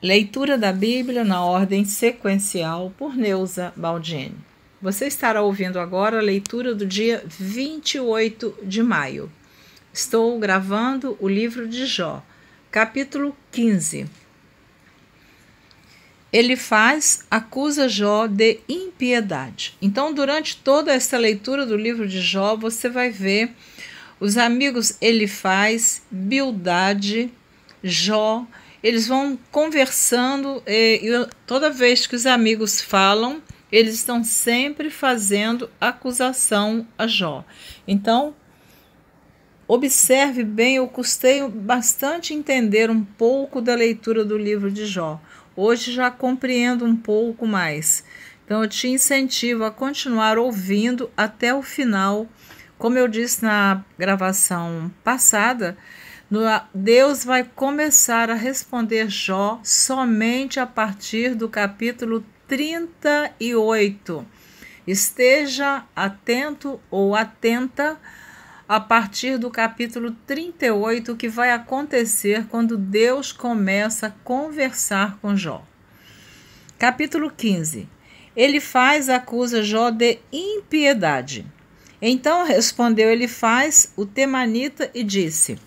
Leitura da Bíblia na ordem sequencial por Neuza Baldini. Você estará ouvindo agora a leitura do dia 28 de maio. Estou gravando o livro de Jó, capítulo 15. Ele faz, acusa Jó de impiedade. Então, durante toda esta leitura do livro de Jó, você vai ver os amigos Ele faz, Bildade, Jó eles vão conversando e, toda vez que os amigos falam, eles estão sempre fazendo acusação a Jó. Então, observe bem, eu custei bastante entender um pouco da leitura do livro de Jó. Hoje já compreendo um pouco mais. Então, eu te incentivo a continuar ouvindo até o final. Como eu disse na gravação passada, Deus vai começar a responder Jó somente a partir do capítulo 38. Esteja atento ou atenta a partir do capítulo 38, que vai acontecer quando Deus começa a conversar com Jó. Capítulo 15. Ele faz acusa Jó de impiedade. Então respondeu ele faz o temanita e disse: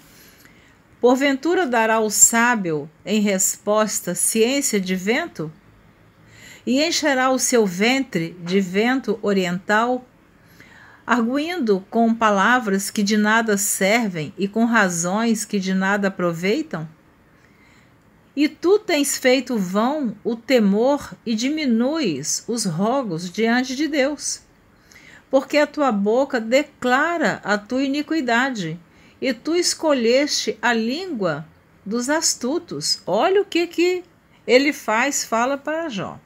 Porventura dará o sábio, em resposta, ciência de vento? E encherá o seu ventre de vento oriental, arguindo com palavras que de nada servem e com razões que de nada aproveitam? E tu tens feito vão o temor e diminuis os rogos diante de Deus, porque a tua boca declara a tua iniquidade e tu escolheste a língua dos astutos. Olha o que, que ele faz, fala para Jó.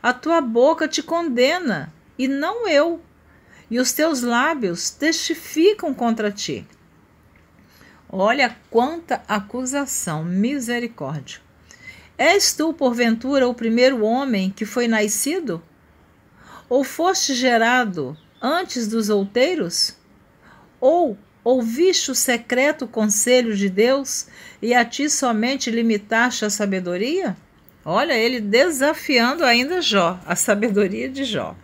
A tua boca te condena, e não eu, e os teus lábios testificam contra ti. Olha quanta acusação, misericórdia. És tu, porventura, o primeiro homem que foi nascido? Ou foste gerado antes dos outeiros? Ou Ouviste o secreto conselho de Deus e a ti somente limitaste a sabedoria? Olha, ele desafiando ainda Jó, a sabedoria de Jó.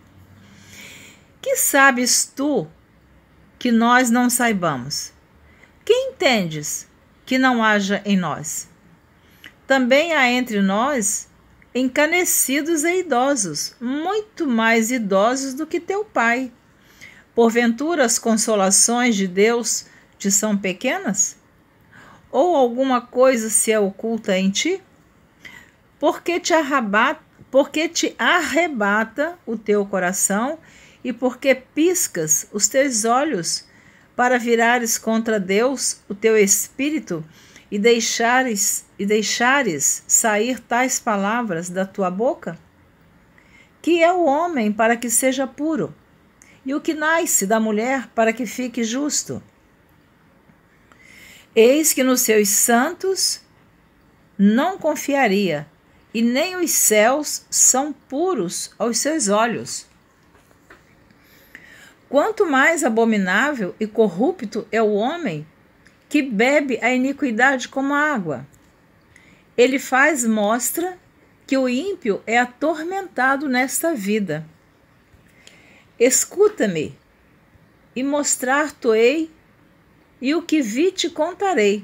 Que sabes tu que nós não saibamos? Que entendes que não haja em nós? Também há entre nós encanecidos e idosos, muito mais idosos do que teu pai, Porventura as consolações de Deus te são pequenas? Ou alguma coisa se é oculta em ti? Porque te arrebata, porque te arrebata o teu coração e porque piscas os teus olhos para virares contra Deus o teu espírito e deixares e deixares sair tais palavras da tua boca? Que é o homem para que seja puro? e o que nasce da mulher para que fique justo. Eis que nos seus santos não confiaria, e nem os céus são puros aos seus olhos. Quanto mais abominável e corrupto é o homem que bebe a iniquidade como água. Ele faz mostra que o ímpio é atormentado nesta vida Escuta-me, e mostrar-te-ei, e o que vi te contarei.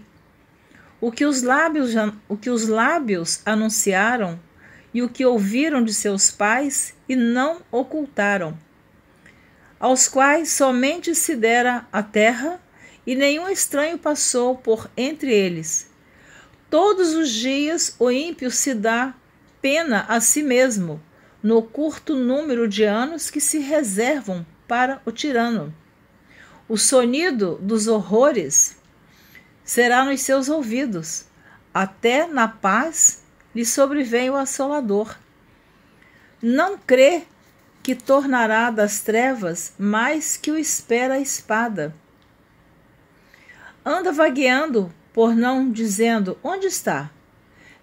O que, os lábios, o que os lábios anunciaram e o que ouviram de seus pais e não ocultaram, aos quais somente se dera a terra e nenhum estranho passou por entre eles. Todos os dias o ímpio se dá pena a si mesmo no curto número de anos que se reservam para o tirano. O sonido dos horrores será nos seus ouvidos, até na paz lhe sobrevém o assolador. Não crê que tornará das trevas mais que o espera a espada. Anda vagueando, por não dizendo onde está.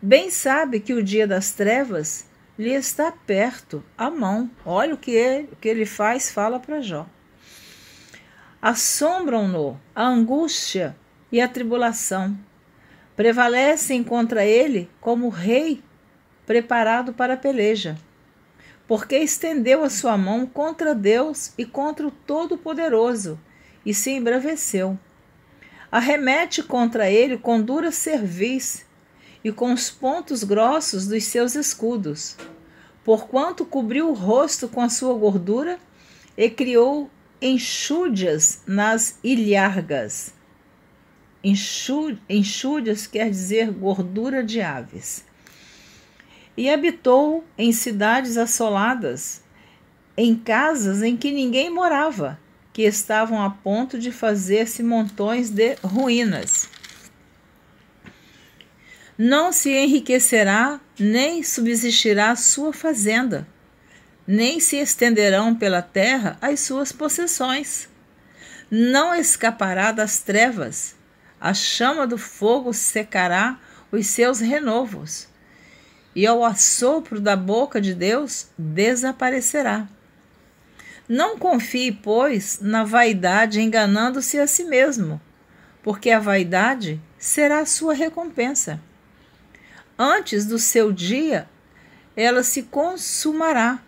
Bem sabe que o dia das trevas lhe está perto, a mão. Olha o que ele, é, o que ele faz, fala para Jó. Assombram-no a angústia e a tribulação. Prevalecem contra ele como rei preparado para a peleja, porque estendeu a sua mão contra Deus e contra o Todo-Poderoso e se embraveceu. Arremete contra ele com dura cerviz e com os pontos grossos dos seus escudos, porquanto cobriu o rosto com a sua gordura e criou enxúdias nas ilhargas. Enxúdias quer dizer gordura de aves. E habitou em cidades assoladas, em casas em que ninguém morava, que estavam a ponto de fazer-se montões de ruínas não se enriquecerá, nem subsistirá sua fazenda, nem se estenderão pela terra as suas possessões. Não escapará das trevas, a chama do fogo secará os seus renovos, e ao assopro da boca de Deus desaparecerá. Não confie, pois, na vaidade enganando-se a si mesmo, porque a vaidade será a sua recompensa. Antes do seu dia, ela se consumará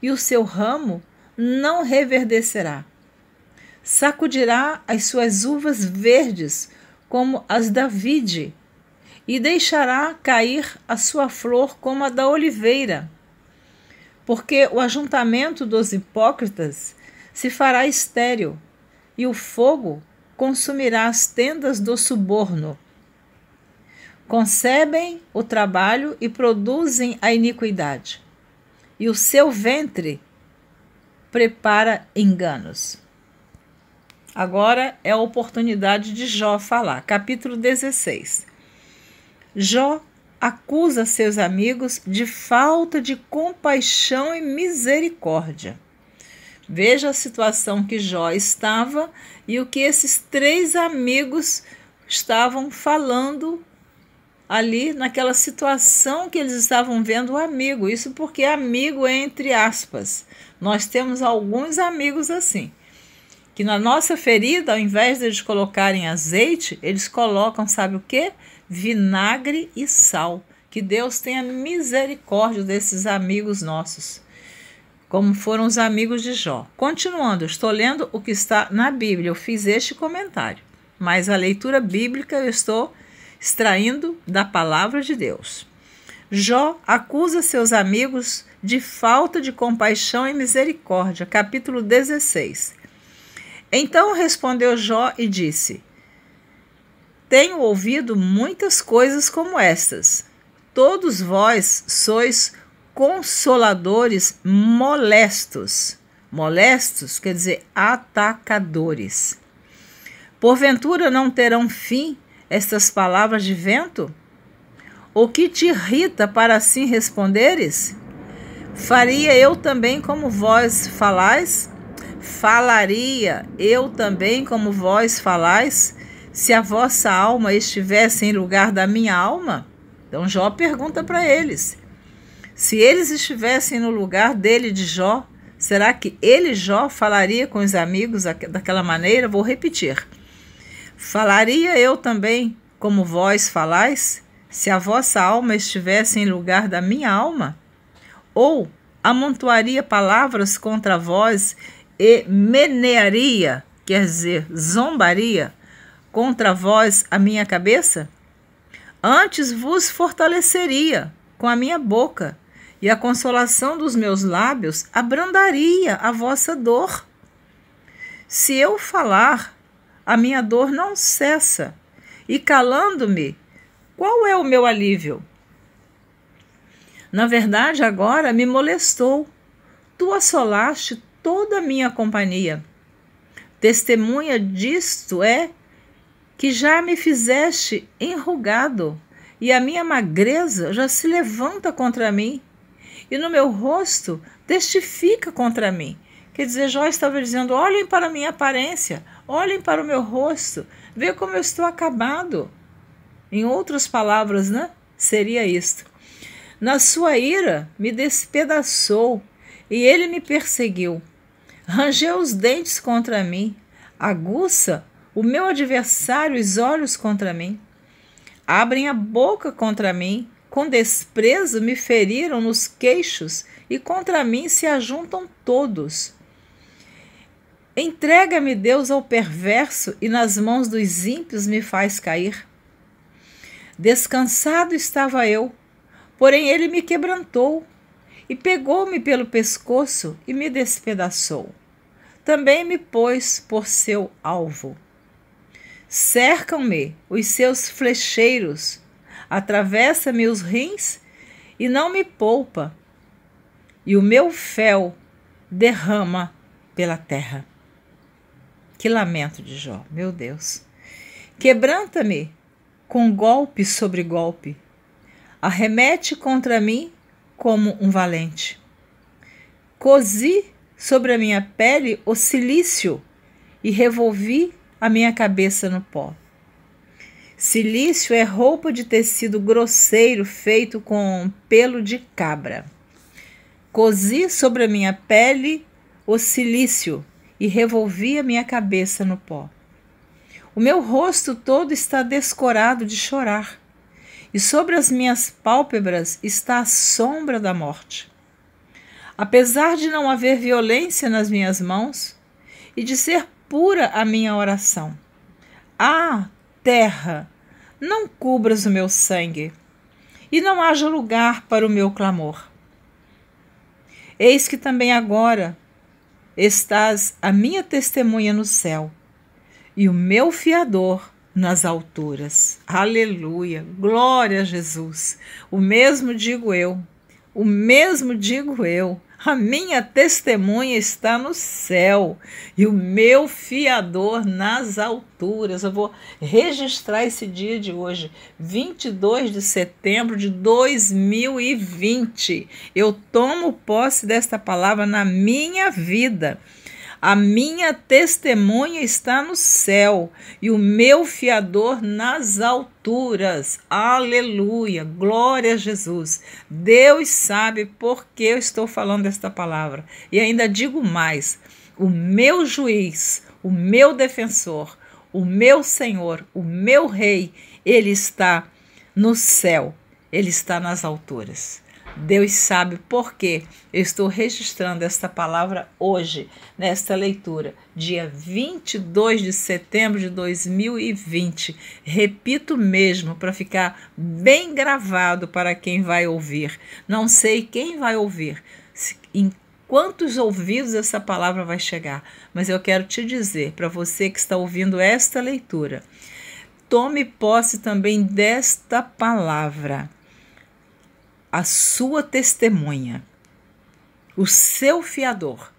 e o seu ramo não reverdecerá. Sacudirá as suas uvas verdes, como as da vide, e deixará cair a sua flor como a da oliveira. Porque o ajuntamento dos hipócritas se fará estéril, e o fogo consumirá as tendas do suborno concebem o trabalho e produzem a iniquidade, e o seu ventre prepara enganos. Agora é a oportunidade de Jó falar. Capítulo 16. Jó acusa seus amigos de falta de compaixão e misericórdia. Veja a situação que Jó estava e o que esses três amigos estavam falando ali naquela situação que eles estavam vendo o amigo. Isso porque amigo é entre aspas. Nós temos alguns amigos assim, que na nossa ferida, ao invés deles colocarem azeite, eles colocam, sabe o que? Vinagre e sal. Que Deus tenha misericórdia desses amigos nossos, como foram os amigos de Jó. Continuando, estou lendo o que está na Bíblia. Eu fiz este comentário, mas a leitura bíblica eu estou extraindo da palavra de Deus. Jó acusa seus amigos de falta de compaixão e misericórdia. Capítulo 16. Então respondeu Jó e disse: Tenho ouvido muitas coisas como estas. Todos vós sois consoladores molestos. Molestos quer dizer atacadores. Porventura não terão fim estas palavras de vento? O que te irrita para assim responderes? Faria eu também como vós falais? Falaria eu também como vós falais? Se a vossa alma estivesse em lugar da minha alma? Então Jó pergunta para eles. Se eles estivessem no lugar dele de Jó, será que ele, Jó, falaria com os amigos daquela maneira? Vou repetir. Falaria eu também, como vós falais, se a vossa alma estivesse em lugar da minha alma? Ou amontoaria palavras contra vós e menearia, quer dizer, zombaria, contra vós a minha cabeça? Antes vos fortaleceria com a minha boca, e a consolação dos meus lábios abrandaria a vossa dor. Se eu falar a minha dor não cessa. E calando-me, qual é o meu alívio? Na verdade, agora me molestou. Tu assolaste toda a minha companhia. Testemunha disto é que já me fizeste enrugado, e a minha magreza já se levanta contra mim, e no meu rosto testifica contra mim. Quer dizer, Jó estava dizendo: olhem para a minha aparência, Olhem para o meu rosto, vejam como eu estou acabado. Em outras palavras, né? Seria isto. Na sua ira, me despedaçou e ele me perseguiu. Rangeu os dentes contra mim, aguça o meu adversário os olhos contra mim. Abrem a boca contra mim, com desprezo me feriram nos queixos e contra mim se ajuntam todos. Entrega-me, Deus, ao perverso, e nas mãos dos ímpios me faz cair. Descansado estava eu, porém ele me quebrantou, e pegou-me pelo pescoço e me despedaçou. Também me pôs por seu alvo. Cercam-me os seus flecheiros, atravessa-me os rins e não me poupa, e o meu fel derrama pela terra. Que lamento de Jó, meu Deus. Quebranta-me com golpe sobre golpe. Arremete contra mim como um valente. Cozi sobre a minha pele o silício e revolvi a minha cabeça no pó. Silício é roupa de tecido grosseiro feito com pelo de cabra. Cozi sobre a minha pele o silício e revolvia minha cabeça no pó. O meu rosto todo está descorado de chorar, e sobre as minhas pálpebras está a sombra da morte. Apesar de não haver violência nas minhas mãos e de ser pura a minha oração. Ah, terra, não cubras o meu sangue, e não haja lugar para o meu clamor. Eis que também agora estás a minha testemunha no céu e o meu fiador nas alturas. Aleluia! Glória a Jesus! O mesmo digo eu, o mesmo digo eu a minha testemunha está no céu e o meu fiador nas alturas. Eu vou registrar esse dia de hoje, 22 de setembro de 2020. Eu tomo posse desta palavra na minha vida. A minha testemunha está no céu e o meu fiador nas alturas. Aleluia! Glória a Jesus. Deus sabe por que eu estou falando esta palavra. E ainda digo mais: o meu juiz, o meu defensor, o meu Senhor, o meu Rei, ele está no céu, ele está nas alturas. Deus sabe por que Eu estou registrando esta palavra hoje, nesta leitura, dia 22 de setembro de 2020. Repito mesmo para ficar bem gravado para quem vai ouvir. Não sei quem vai ouvir, em quantos ouvidos essa palavra vai chegar, mas eu quero te dizer, para você que está ouvindo esta leitura, tome posse também desta palavra a sua testemunha, o seu fiador,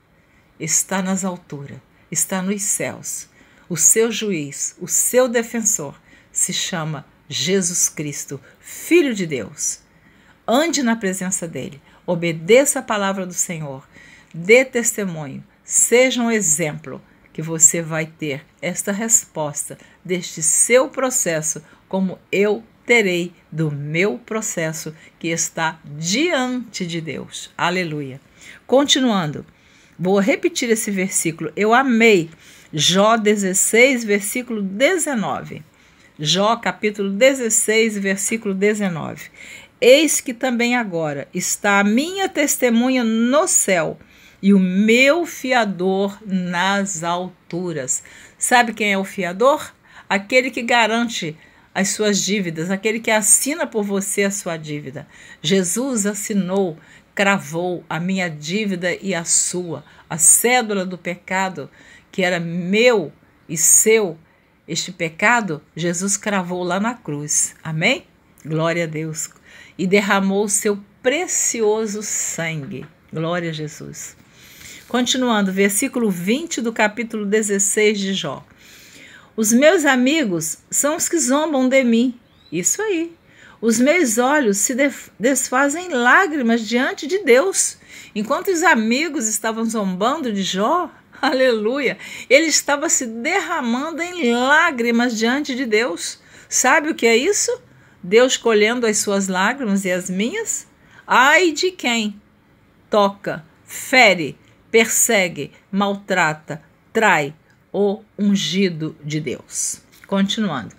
está nas alturas, está nos céus. O seu juiz, o seu defensor, se chama Jesus Cristo, Filho de Deus. Ande na presença dele, obedeça a palavra do Senhor, dê testemunho, seja um exemplo, que você vai ter esta resposta deste seu processo, como eu terei do meu processo que está diante de Deus. Aleluia. Continuando, vou repetir esse versículo. Eu amei Jó 16, versículo 19. Jó capítulo 16, versículo 19. Eis que também agora está a minha testemunha no céu e o meu fiador nas alturas. Sabe quem é o fiador? Aquele que garante as suas dívidas, aquele que assina por você a sua dívida. Jesus assinou, cravou a minha dívida e a sua, a cédula do pecado que era meu e seu. Este pecado, Jesus cravou lá na cruz. Amém? Glória a Deus. E derramou o seu precioso sangue. Glória a Jesus. Continuando, versículo 20 do capítulo 16 de Jó. Os meus amigos são os que zombam de mim. Isso aí. Os meus olhos se desfazem em lágrimas diante de Deus. Enquanto os amigos estavam zombando de Jó, aleluia, ele estava se derramando em lágrimas diante de Deus. Sabe o que é isso? Deus colhendo as suas lágrimas e as minhas? Ai de quem toca, fere, persegue, maltrata, trai, o ungido de Deus. Continuando.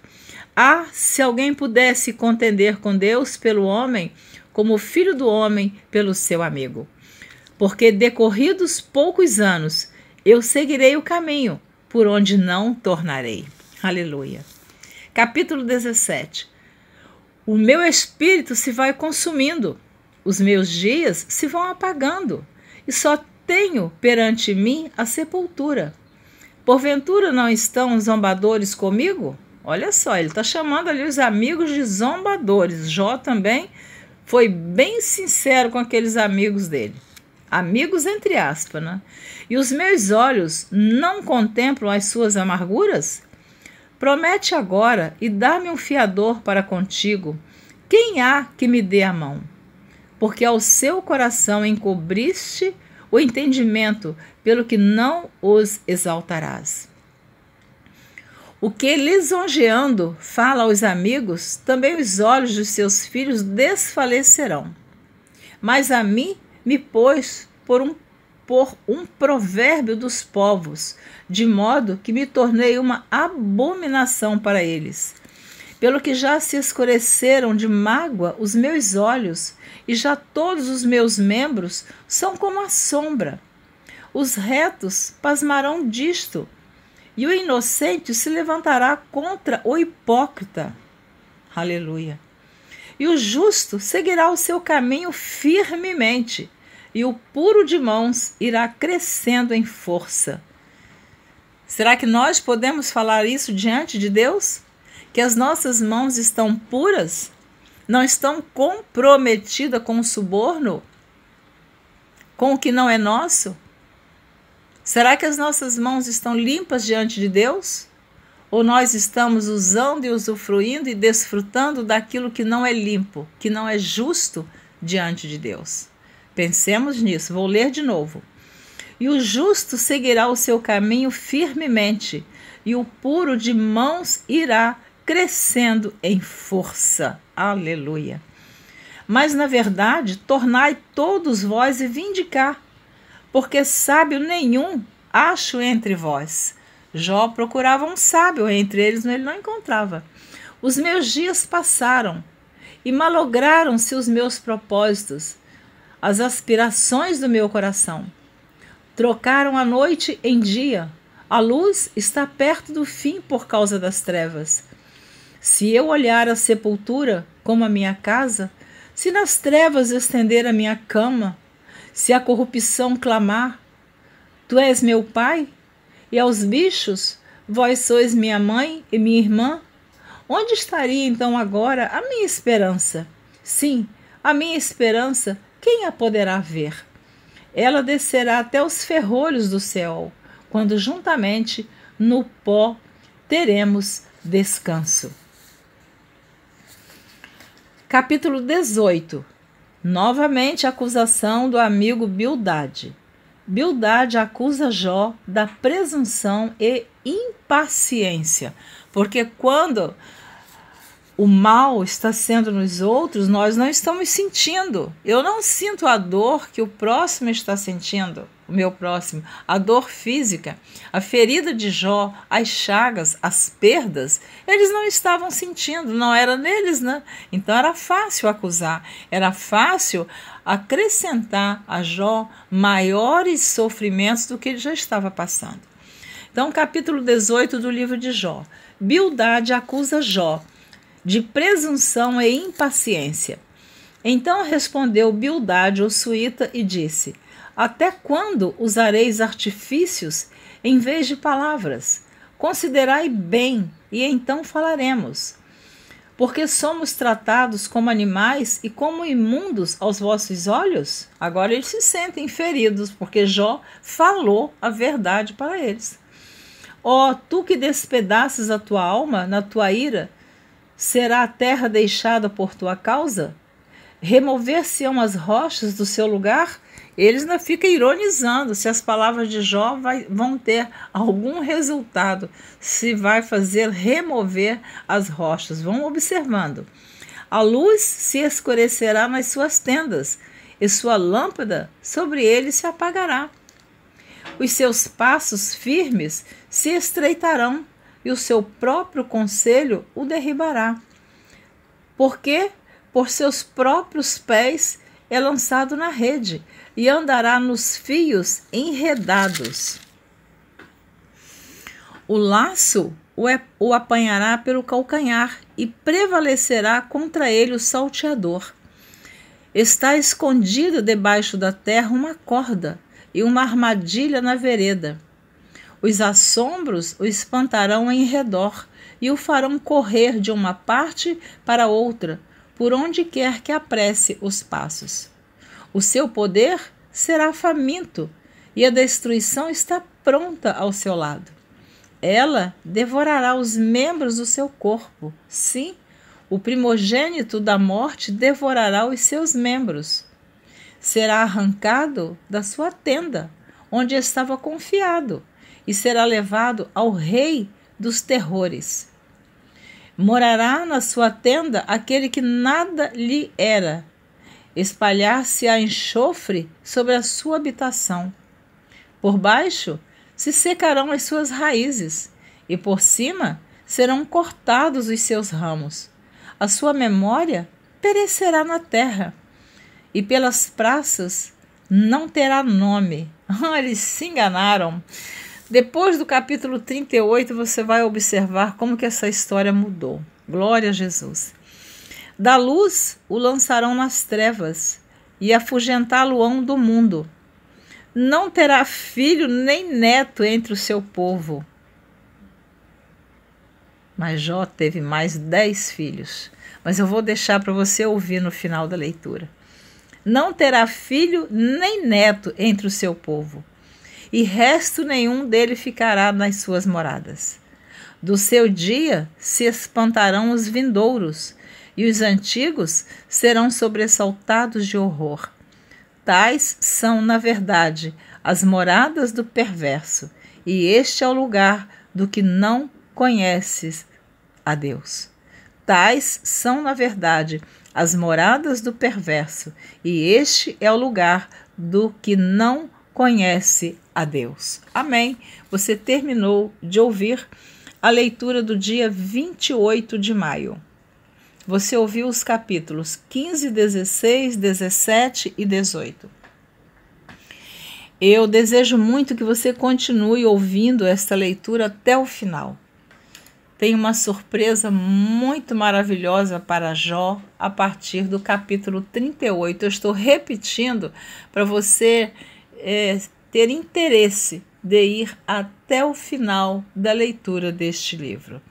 Ah, se alguém pudesse contender com Deus pelo homem, como o filho do homem pelo seu amigo. Porque decorridos poucos anos, eu seguirei o caminho por onde não tornarei. Aleluia. Capítulo 17. O meu espírito se vai consumindo, os meus dias se vão apagando, e só tenho perante mim a sepultura. Porventura não estão os zombadores comigo? Olha só, ele está chamando ali os amigos de zombadores. Jó também foi bem sincero com aqueles amigos dele. Amigos entre aspas, né? E os meus olhos não contemplam as suas amarguras? Promete agora e dá-me um fiador para contigo. Quem há que me dê a mão? Porque ao seu coração encobriste o entendimento pelo que não os exaltarás. O que lisonjeando fala aos amigos, também os olhos dos seus filhos desfalecerão. Mas a mim me pôs por um por um provérbio dos povos, de modo que me tornei uma abominação para eles. Pelo que já se escureceram de mágoa os meus olhos, e já todos os meus membros são como a sombra. Os retos pasmarão disto, e o inocente se levantará contra o hipócrita. Aleluia. E o justo seguirá o seu caminho firmemente, e o puro de mãos irá crescendo em força. Será que nós podemos falar isso diante de Deus? Que as nossas mãos estão puras? Não estão comprometidas com o suborno? Com o que não é nosso? Será que as nossas mãos estão limpas diante de Deus? Ou nós estamos usando e usufruindo e desfrutando daquilo que não é limpo, que não é justo diante de Deus? Pensemos nisso. Vou ler de novo. E o justo seguirá o seu caminho firmemente, e o puro de mãos irá crescendo em força. Aleluia. Mas, na verdade, tornai todos vós e vindicar porque sábio nenhum acho entre vós. Jó procurava um sábio entre eles, mas ele não encontrava. Os meus dias passaram e malograram-se os meus propósitos, as aspirações do meu coração. Trocaram a noite em dia. A luz está perto do fim por causa das trevas. Se eu olhar a sepultura como a minha casa, se nas trevas estender a minha cama, se a corrupção clamar, Tu és meu pai? E aos bichos, vós sois minha mãe e minha irmã? Onde estaria então agora a minha esperança? Sim, a minha esperança, quem a poderá ver? Ela descerá até os ferrolhos do céu, quando juntamente no pó teremos descanso. Capítulo 18 Novamente a acusação do amigo Bildade. Bildade acusa Jó da presunção e impaciência, porque quando o mal está sendo nos outros, nós não estamos sentindo. Eu não sinto a dor que o próximo está sentindo o meu próximo, a dor física, a ferida de Jó, as chagas, as perdas, eles não estavam sentindo, não era neles, né? Então era fácil acusar, era fácil acrescentar a Jó maiores sofrimentos do que ele já estava passando. Então, capítulo 18 do livro de Jó. Bildade acusa Jó de presunção e impaciência. Então respondeu Bildade, o suíta, e disse: até quando usareis artifícios em vez de palavras? Considerai bem, e então falaremos. Porque somos tratados como animais e como imundos aos vossos olhos? Agora eles se sentem feridos, porque Jó falou a verdade para eles. Ó, oh, tu que despedaças a tua alma na tua ira, será a terra deixada por tua causa? remover-se-ão as rochas do seu lugar? Eles não ficam ironizando se as palavras de Jó vai, vão ter algum resultado, se vai fazer remover as rochas. Vão observando. A luz se escurecerá nas suas tendas, e sua lâmpada sobre ele se apagará. Os seus passos firmes se estreitarão, e o seu próprio conselho o derribará. Porque por seus próprios pés é lançado na rede e andará nos fios enredados. O laço o é, apanhará pelo calcanhar e prevalecerá contra ele o salteador. Está escondida debaixo da terra uma corda e uma armadilha na vereda. Os assombros o espantarão em redor e o farão correr de uma parte para outra por onde quer que apresse os passos. O seu poder será faminto e a destruição está pronta ao seu lado. Ela devorará os membros do seu corpo. Sim, o primogênito da morte devorará os seus membros. Será arrancado da sua tenda, onde estava confiado, e será levado ao rei dos terrores. Morará na sua tenda aquele que nada lhe era. Espalhar-se-á enxofre sobre a sua habitação. Por baixo se secarão as suas raízes, e por cima serão cortados os seus ramos. A sua memória perecerá na terra, e pelas praças não terá nome. Eles se enganaram. Depois do capítulo 38, você vai observar como que essa história mudou. Glória a Jesus. Da luz o lançarão nas trevas e afugentá-lo-ão do mundo. Não terá filho nem neto entre o seu povo. Mas Jó teve mais dez filhos. Mas eu vou deixar para você ouvir no final da leitura. Não terá filho nem neto entre o seu povo e resto nenhum dele ficará nas suas moradas. Do seu dia se espantarão os vindouros, e os antigos serão sobressaltados de horror. Tais são, na verdade, as moradas do perverso, e este é o lugar do que não conheces a Deus. Tais são, na verdade, as moradas do perverso, e este é o lugar do que não conhece a Deus. Amém. Você terminou de ouvir a leitura do dia 28 de maio. Você ouviu os capítulos 15, 16, 17 e 18. Eu desejo muito que você continue ouvindo esta leitura até o final. Tem uma surpresa muito maravilhosa para Jó a partir do capítulo 38. Eu estou repetindo para você é, ter interesse de ir até o final da leitura deste livro.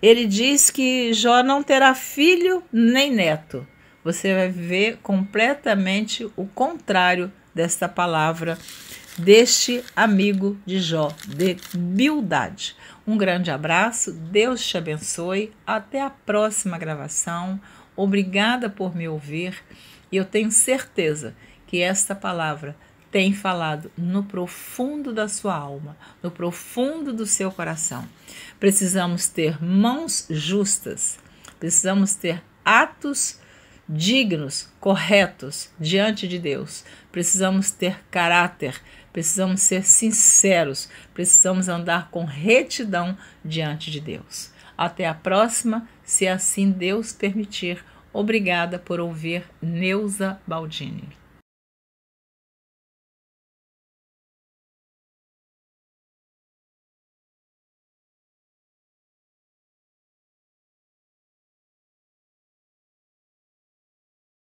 Ele diz que Jó não terá filho nem neto. Você vai ver completamente o contrário desta palavra deste amigo de Jó, de Bildade. Um grande abraço, Deus te abençoe. Até a próxima gravação. Obrigada por me ouvir e eu tenho certeza que esta palavra tem falado no profundo da sua alma, no profundo do seu coração. Precisamos ter mãos justas, precisamos ter atos dignos, corretos diante de Deus. Precisamos ter caráter, precisamos ser sinceros, precisamos andar com retidão diante de Deus. Até a próxima, se assim Deus permitir. Obrigada por ouvir Neuza Baldini.